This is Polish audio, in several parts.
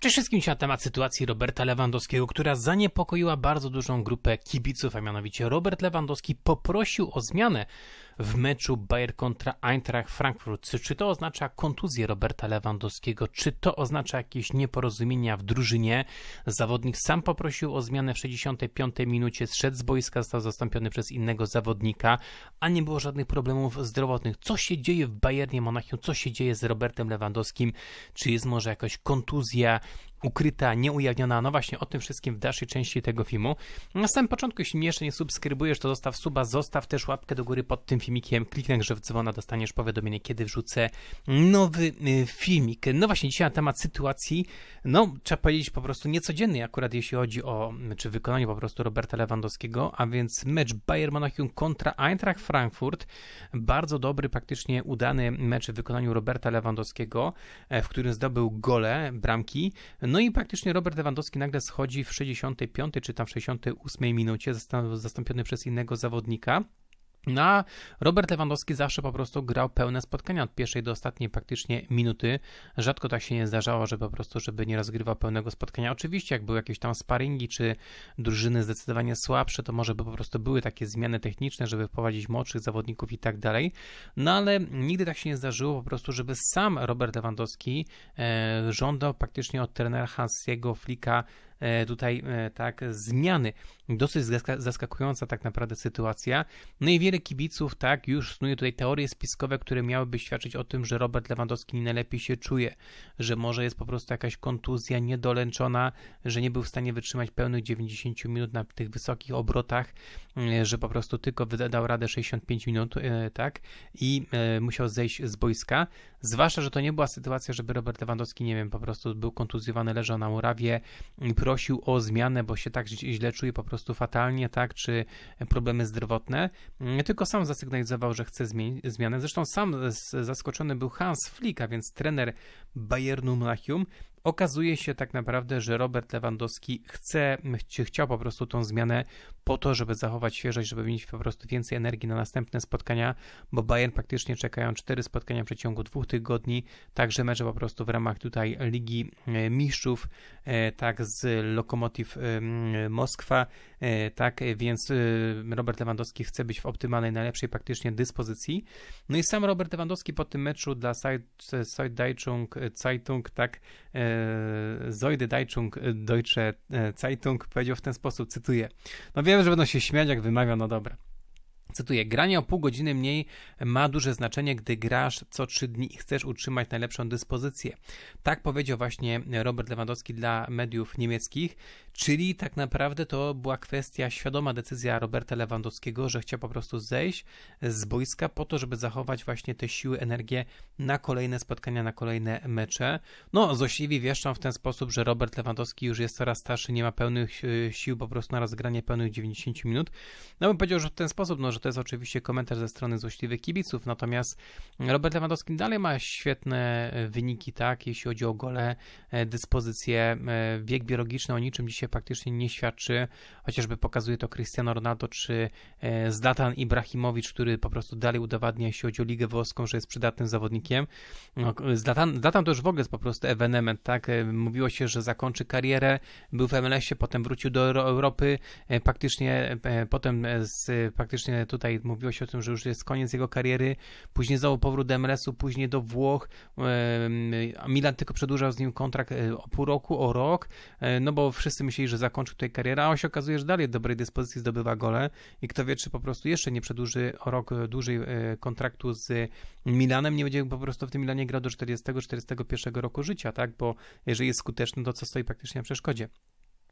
Przede wszystkim na temat sytuacji Roberta Lewandowskiego, która zaniepokoiła bardzo dużą grupę kibiców, a mianowicie Robert Lewandowski poprosił o zmianę w meczu Bayern kontra Eintracht Frankfurt. Czy to oznacza kontuzję Roberta Lewandowskiego? Czy to oznacza jakieś nieporozumienia w drużynie? Zawodnik sam poprosił o zmianę w 65 minucie, zszedł z boiska, został zastąpiony przez innego zawodnika, a nie było żadnych problemów zdrowotnych. Co się dzieje w Bayernie Monachium? Co się dzieje z Robertem Lewandowskim? Czy jest może jakaś kontuzja? ukryta, nieujawniona. No właśnie o tym wszystkim w dalszej części tego filmu. Na samym początku, jeśli jeszcze nie subskrybujesz, to zostaw suba, zostaw też łapkę do góry pod tym filmikiem, kliknij że w dzwona, dostaniesz powiadomienie, kiedy wrzucę nowy y, filmik. No właśnie, dzisiaj na temat sytuacji, no trzeba powiedzieć po prostu niecodziennej akurat, jeśli chodzi o, czy wykonanie po prostu Roberta Lewandowskiego, a więc mecz Bayern Monachium kontra Eintracht Frankfurt. Bardzo dobry, praktycznie udany mecz w wykonaniu Roberta Lewandowskiego, e, w którym zdobył gole, bramki. No i praktycznie Robert Lewandowski nagle schodzi w 65 czy tam w 68 minucie, zastąpiony przez innego zawodnika. Na no a Robert Lewandowski zawsze po prostu grał pełne spotkania od pierwszej do ostatniej praktycznie minuty. Rzadko tak się nie zdarzało, że po prostu, żeby nie rozgrywał pełnego spotkania. Oczywiście jak były jakieś tam sparingi czy drużyny zdecydowanie słabsze, to może by po prostu były takie zmiany techniczne, żeby wprowadzić młodszych zawodników i tak dalej. No ale nigdy tak się nie zdarzyło po prostu, żeby sam Robert Lewandowski e, żądał praktycznie od trenera Hansiego Flika E, tutaj e, tak zmiany. Dosyć zaskakująca tak naprawdę sytuacja. No i wiele kibiców tak już snuje tutaj teorie spiskowe, które miałyby świadczyć o tym, że Robert Lewandowski nie najlepiej się czuje, że może jest po prostu jakaś kontuzja niedolęczona, że nie był w stanie wytrzymać pełnych 90 minut na tych wysokich obrotach, e, że po prostu tylko wydał radę 65 minut, tak, i musiał zejść z boiska. Zwłaszcza, że to nie była sytuacja, żeby Robert Lewandowski, nie wiem, po prostu był kontuzjowany, leżał na murawie, mm, prosił o zmianę, bo się tak źle czuje po prostu fatalnie, tak, czy problemy zdrowotne. Mm, tylko sam zasygnalizował, że chce zmianę. Zresztą sam zaskoczony był Hans Flick, a więc trener Bayernu Monachium, Okazuje się tak naprawdę, że Robert Lewandowski chce, chciał po prostu tą zmianę po to, żeby zachować świeżość, żeby mieć po prostu więcej energii na następne spotkania, bo Bayern praktycznie czekają cztery spotkania w przeciągu dwóch tygodni, także mecze po prostu w ramach tutaj Ligi e, Mistrzów, e, tak z Lokomotiv e, Moskwa, tak więc Robert Lewandowski chce być w optymalnej, najlepszej praktycznie dyspozycji. No i sam Robert Lewandowski po tym meczu dla Side Dajczung Zeitung, tak Zojdy Dajczung Deutsche Zeitung powiedział w ten sposób, cytuję. No więc wiem, że będą się śmiać, jak wymawiam, no dobra. Cytuję, granie o pół godziny mniej ma duże znaczenie, gdy grasz co trzy dni i chcesz utrzymać najlepszą dyspozycję. Tak powiedział właśnie Robert Lewandowski dla mediów niemieckich, czyli tak naprawdę to była kwestia, świadoma decyzja Roberta Lewandowskiego, że chciał po prostu zejść z boiska po to, żeby zachować właśnie te siły, energię na kolejne spotkania, na kolejne mecze. No, złośliwi wieszczą w ten sposób, że Robert Lewandowski już jest coraz starszy, nie ma pełnych e, sił po prostu na rozgranie pełnych 90 minut. No bym powiedział, że w ten sposób, no, że że to jest oczywiście komentarz ze strony złośliwych kibiców, natomiast Robert Lewandowski dalej ma świetne e, wyniki, tak, jeśli chodzi o gole, e, dyspozycję, e, wiek biologiczny o niczym dzisiaj praktycznie nie świadczy, chociażby pokazuje to Cristiano Ronaldo czy Zlatan Ibrahimowicz, który po prostu dalej udowadnia, jeśli chodzi o Ligę Włoską, że jest przydatnym zawodnikiem. No, Zlatan, Zlatan to już w ogóle jest po prostu evenement tak, mówiło się, że zakończy karierę, był w MLS-ie, potem wrócił do Europy, praktycznie potem z, praktycznie tutaj mówiło się o tym, że już jest koniec jego kariery, później znowu powrót do MLS-u, później do Włoch, Milan tylko przedłużał z nim kontrakt e, o pół roku, o rok, e, no bo wszyscy myśleli, że zakończy tutaj karierę, a on się okazuje, że dalej w dobrej dyspozycji zdobywa gole i kto wie, czy po prostu jeszcze nie przedłuży o rok dłużej e, kontraktu z Milanem, nie będzie po prostu w tym Milanie grał do 40-41 roku życia, tak, bo jeżeli jest skuteczny, to co stoi praktycznie na przeszkodzie.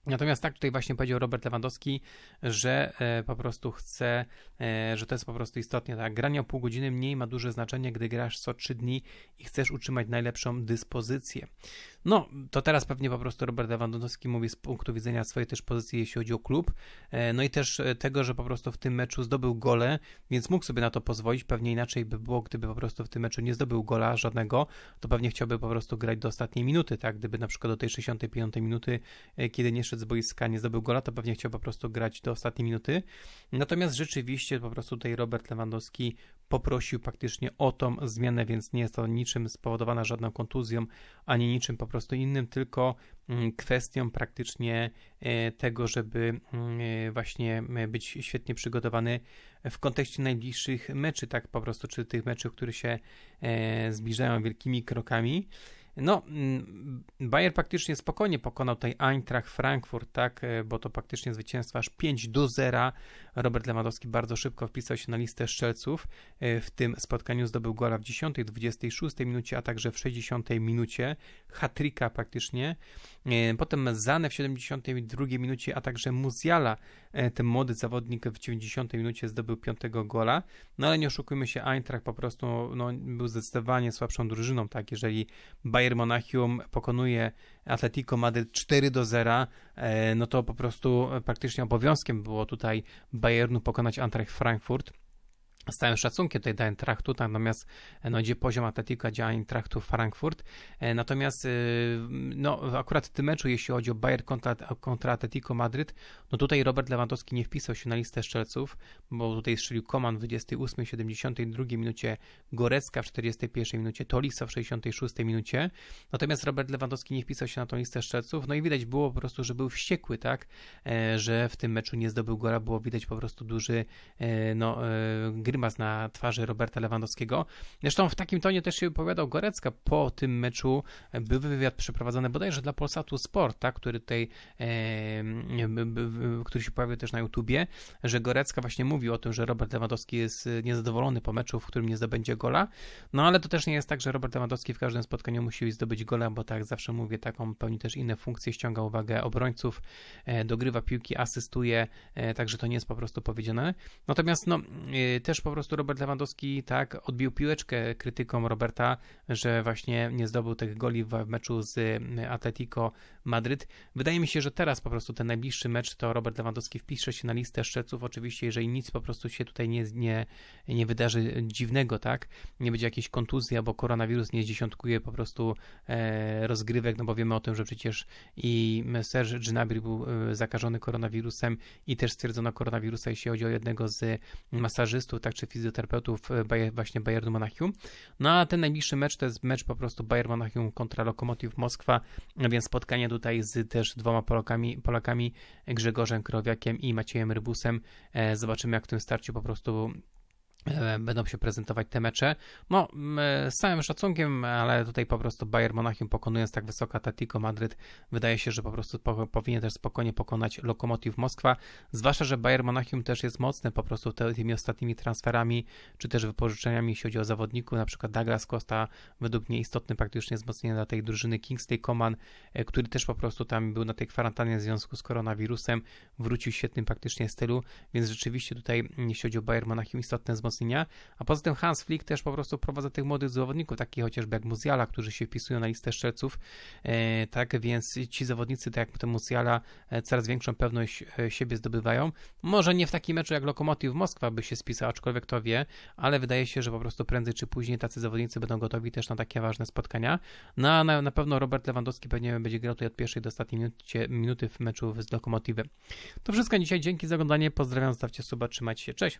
Natomiast tak tutaj właśnie powiedział Robert Lewandowski, że e, po prostu chce, e, że to jest po prostu istotne. Tak? Granie o pół godziny mniej ma duże znaczenie, gdy grasz co trzy dni i chcesz utrzymać najlepszą dyspozycję. No, to teraz pewnie po prostu Robert Lewandowski mówi z punktu widzenia swojej też pozycji, jeśli chodzi o klub. E, no i też tego, że po prostu w tym meczu zdobył gole, więc mógł sobie na to pozwolić. Pewnie inaczej by było, gdyby po prostu w tym meczu nie zdobył gola żadnego, to pewnie chciałby po prostu grać do ostatniej minuty, tak? Gdyby na przykład do tej 65 minuty, kiedy nie szedł wyszedł z boiska, nie zdobył gola, to pewnie chciał po prostu grać do ostatniej minuty. Natomiast rzeczywiście po prostu tutaj Robert Lewandowski poprosił praktycznie o tą zmianę, więc nie jest to niczym spowodowana żadną kontuzją, ani niczym po prostu innym, tylko mm, kwestią praktycznie e, tego, żeby mm, e, właśnie e, być świetnie przygotowany w kontekście najbliższych meczy, tak po prostu, czy tych meczów, które się zbliżają wielkimi krokami. No, mm, Bayern praktycznie spokojnie pokonał tej Eintracht Frankfurt, tak, e, bo to praktycznie zwycięstwo aż 5 do 0. Robert Lewandowski bardzo szybko wpisał się na listę szczelców. E, w tym spotkaniu zdobył gola w 10, 26 minucie, a także w 60 minucie. Hatrika praktycznie. E, potem Zane w 72 minucie, a także Muziala E, ten młody zawodnik w 90 minucie zdobył piątego gola, no ale nie oszukujmy się, Eintracht po prostu no, był zdecydowanie słabszą drużyną, tak, jeżeli Bayern Monachium pokonuje Atletico Madryt 4 do 0, e, no to po prostu e, praktycznie obowiązkiem było tutaj Bayernu pokonać Eintracht Frankfurt, z całym szacunkiem tutaj do Eintrachtu, natomiast e, no, gdzie poziom Atletico, gdzie Eintrachtu Frankfurt. E, natomiast e, no, akurat w tym meczu, jeśli chodzi o Bayern kontra, kontra Atletico Madryt, no tutaj Robert Lewandowski nie wpisał się na listę strzelców, bo tutaj strzelił Koman w 28, 72 minucie, Gorecka w 41 minucie, Tolisa w 66 minucie. Natomiast Robert Lewandowski nie wpisał się na tą listę strzelców, no i widać było po prostu, że był wściekły, tak, że w tym meczu nie zdobył gora, było widać po prostu duży no, gry grymas na twarzy Roberta Lewandowskiego. Zresztą w takim tonie też się wypowiadał Gorecka po tym meczu. Był wywiad przeprowadzony bodajże dla Polsatu Sport, tak, który tutaj, który się pojawił też na YouTubie, że Gorecka właśnie mówił o tym, że Robert Lewandowski jest niezadowolony po meczu, w którym nie zdobędzie gola. No ale to też nie jest tak, że Robert Lewandowski w każdym spotkaniu musi zdobyć gola, bo tak zawsze mówię, taką pełni też inne funkcje, ściąga uwagę obrońców, e, dogrywa piłki, asystuje, e, także to nie jest po prostu powiedziane. Natomiast no, e, też po prostu Robert Lewandowski tak odbił piłeczkę krytykom Roberta, że właśnie nie zdobył tych goli w meczu z e, Atletico Madryt. Wydaje mi się, że teraz po prostu ten najbliższy mecz to Robert Lewandowski wpisze się na listę szczeców, oczywiście jeżeli nic po prostu się tutaj nie, nie, nie wydarzy dziwnego, tak, nie będzie jakiejś kontuzji, bo koronawirus nie zdziesiątkuje po prostu e, rozgrywek, no bo wiemy o tym, że przecież i Serge Gnabry był e, zakażony koronawirusem i też stwierdzono koronawirusa, jeśli chodzi o jednego z e, masażystów, tak czy fizjoterapeutów e, właśnie Bayernu Monachium. No a ten najbliższy mecz to jest mecz po prostu Bayern Monachium kontra Lokomotiv Moskwa, więc spotkanie tutaj z też dwoma Polakami, Polakami Grzegorzem Krowiakiem i Maciejem Rybusem. E, zobaczymy jak w tym starciu po prostu E, będą się prezentować te mecze. No, e, z całym szacunkiem, ale tutaj po prostu Bayern Monachium pokonując tak wysoko Atletico Madryt, wydaje się, że po prostu po, powinien też spokojnie pokonać Lokomotiv Moskwa, zwłaszcza, że Bayern Monachium też jest mocny po prostu tymi ostatnimi transferami, czy też wypożyczeniami, jeśli chodzi o zawodników, na przykład Douglas Costa, według mnie istotny praktycznie wzmocnienie dla tej drużyny Kingsley Coman, e, który też po prostu tam był na tej kwarantannie w związku z koronawirusem, wrócił w świetnym praktycznie stylu, więc rzeczywiście tutaj, jeśli chodzi o Bayern Monachium, istotne wzmocnienie wzmocnienia, a poza tym Hans Flick też po prostu prowadza tych młodych zawodników, takich chociażby jak Musiala, którzy się wpisują na listę strzelców, e, tak więc ci zawodnicy, tak jak ten Musiala, e, coraz większą pewność e, siebie zdobywają. Może nie w takim meczu jak Lokomotiv Moskwa by się spisał, aczkolwiek to wie, ale wydaje się, że po prostu prędzej czy później tacy zawodnicy będą gotowi też na takie ważne spotkania. No a na, na pewno Robert Lewandowski pewnie będzie grał tutaj od pierwszej do ostatniej minucie, minuty w meczu z Lokomotivem. To wszystko dzisiaj. Dzięki za oglądanie. Pozdrawiam, zostawcie suba, trzymajcie się. Cześć!